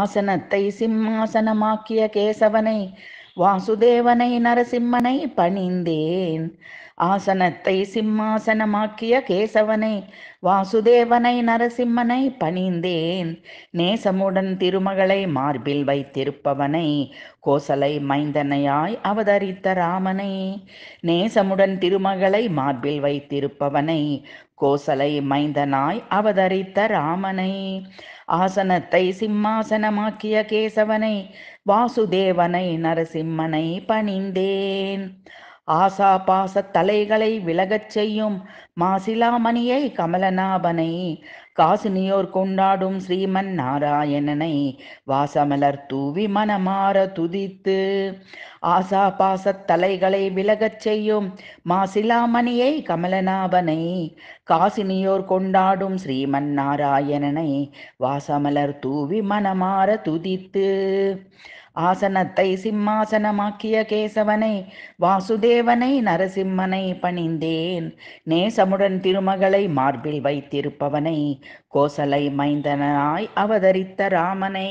ஆசனத்தை சிம்மாசனமாக்கிய கேசவனை வாசுதேவனை நரசிம்மனை பணிந்தேன் ஆசனத்தை சிம்மாசனமாக்கிய கேசவனை வாசுதேவனை நரசிம்மனை பணிந்தேன் நேசமுடன் திருமகளை மார்பில் வைத்திருப்பவனை கோசலை மைந்தனையாய் அவதரித்த ராமனை நேசமுடன் திருமகளை மார்பில் வைத்திருப்பவனை கோசலை மைந்தனாய் அவதரித்த ராமனை ஆசனத்தை சிம்மாசனமாக்கிய கேசவனை வாசுதேவனை நரசிம்மனை பணிந்தேன் ஆசா தலைகளை விலகச் செய்யும் மாசிலாமணியை கமலநாபனை காசினியோர் கொண்டாடும் ஸ்ரீமன் நாராயணனை வாசமலர் தூவி மனமாற துதித்து ஆசா பாச தலைகளை விலகச் செய்யும் மாசிலாமணியை கமலநாபனை காசினியோர் கொண்டாடும் ஸ்ரீமன் நாராயணனை வாசமலர் தூவி மனமாற துதித்து ஆசனத்தை சிம்மாசனமாக்கிய கேசவனை வாசுதேவனை நரசிம்மனை பணிந்தேன் நேசமுடன் திருமகளை மார்பில் வைத்திருப்பவனை கோசலை மைந்தனாய் அவதரித்த ராமனை